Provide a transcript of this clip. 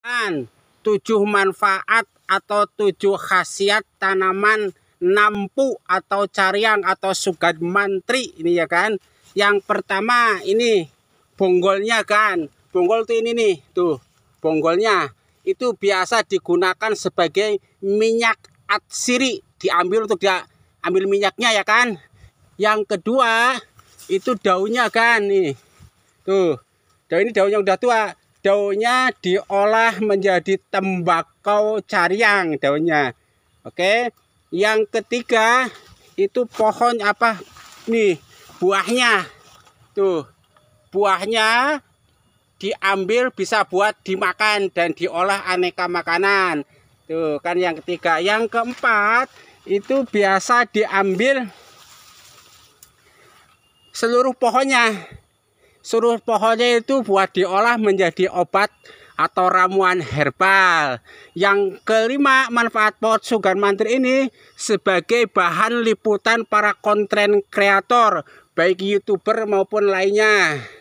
Dan tujuh manfaat atau tujuh khasiat tanaman nampu atau cariang atau sugat mantri ini ya kan. Yang pertama ini bonggolnya kan. Bonggol tuh ini nih, tuh bonggolnya. Itu biasa digunakan sebagai minyak atsiri, diambil untuk dia ambil minyaknya ya kan. Yang kedua itu daunnya kan nih. Tuh. Daun ini daunnya udah tua daunnya diolah menjadi tembakau cariang daunnya. Oke. Yang ketiga itu pohon apa nih buahnya. Tuh. Buahnya diambil bisa buat dimakan dan diolah aneka makanan. Tuh, kan yang ketiga. Yang keempat itu biasa diambil seluruh pohonnya Seluruh pohonnya itu buat diolah menjadi obat atau ramuan herbal. Yang kelima, manfaat pot sugar mantri ini sebagai bahan liputan para konten kreator, baik youtuber maupun lainnya.